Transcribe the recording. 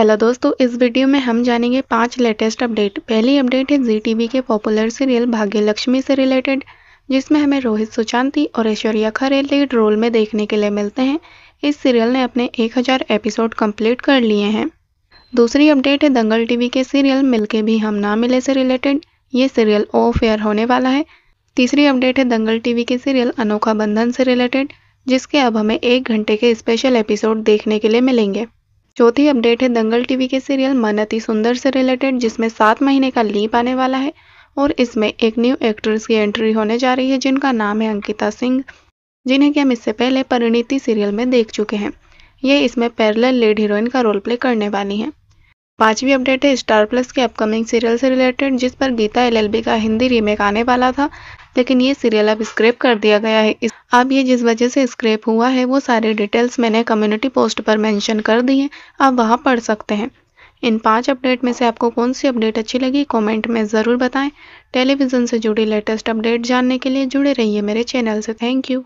hello दोस्तों इस video में हम जानेंगे पांच लेटेस्ट अपडेट पहली अपडेट है जी टीवी के पॉपुलर सीरियल भाग्य लक्ष्मी से रिलेटेड जिसमें हमें रोहित सुशांति और ऐश्वर्या खरे लीड रोल में देखने के लिए मिलते हैं इस सीरियल ने अपने 1000 एपिसोड कंप्लीट कर लिए हैं दूसरी अपडेट है दंगल टीवी के सीरियल मिलके भी हम ना मिले से रिलेटेड ये सीरियल ऑफ एयर होने वाला है तीसरी अपडेट है दंगल टीवी के सीरियल अनोखा बंधन से रिलेटेड जिसके अब हमें एक घंटे के स्पेशल एपिसोड देखने के लिए मिलेंगे चौथी अपडेट है दंगल टीवी के सीरियल मनती सुंदर से रिलेटेड जिसमें सात महीने का लीप आने वाला है और इसमें एक न्यू एक्ट्रेस की एंट्री होने जा रही है जिनका नाम है अंकिता सिंह जिन्हें कि हम इससे पहले परिणीति सीरियल में देख चुके हैं ये इसमें पैरेलल लेड हीरोइन का रोल प्ले करने वाली हैं पांचवी अपडेट है स्टार प्लस के अपकमिंग सीरियल से रिलेटेड जिस पर गीता एलएलबी का हिंदी रीमेक आने वाला था लेकिन ये सीरियल अब स्क्रैप कर दिया गया है अब ये जिस वजह से स्क्रैप हुआ है वो सारे डिटेल्स मैंने कम्युनिटी पोस्ट पर मेंशन कर दी हैं आप वहाँ पढ़ सकते हैं इन पांच अपडेट में से आपको कौन सी अपडेट अच्छी लगी कमेंट में ज़रूर बताएं टेलीविज़न से जुड़ी लेटेस्ट अपडेट जानने के लिए जुड़े रहिए मेरे चैनल से थैंक यू